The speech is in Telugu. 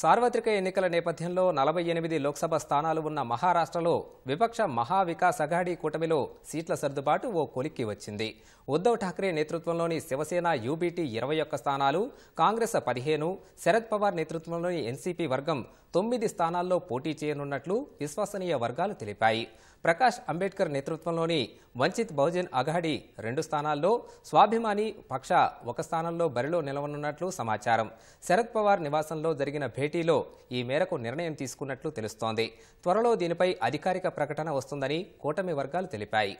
సార్వత్రిక ఎన్నికల నేపథ్యంలో నలభై ఎనిమిది లోక్సభ స్థానాలు ఉన్న మహారాష్ట్రలో విపక్ష మహావికాస్ అఘాడీ కూటమిలో సీట్ల సర్దుబాటు ఓ కొలిక్కి వచ్చింది ఉద్దవ్ ఠాక్రే నేతృత్వంలోని శివసేన యూబీటీ ఇరవై ఒక్క స్థానాలు కాంగ్రెస్ పదిహేను శరద్ పవార్ నేతృత్వంలోని ఎన్సీపీ వర్గం తొమ్మిది స్థానాల్లో పోటీ చేయనున్నట్లు విశ్వసనీయ వర్గాలు తెలిపాయి ప్రకాష్ అంబేద్కర్ నేతృత్వంలోని వంచిత్ బహుజన్ అఘాడి రెండు స్థానాల్లో స్వాభిమాని పక్ష ఒక స్థానంలో బరిలో నిలవనున్నట్లు సమాచారం శరద్ పవార్ నివాసంలో జరిగిన భేటీలో ఈ మేరకు నిర్ణయం తీసుకున్నట్లు తెలుస్తోంది త్వరలో దీనిపై అధికారిక ప్రకటన వస్తుందని కూటమి వర్గాలు తెలిపాయి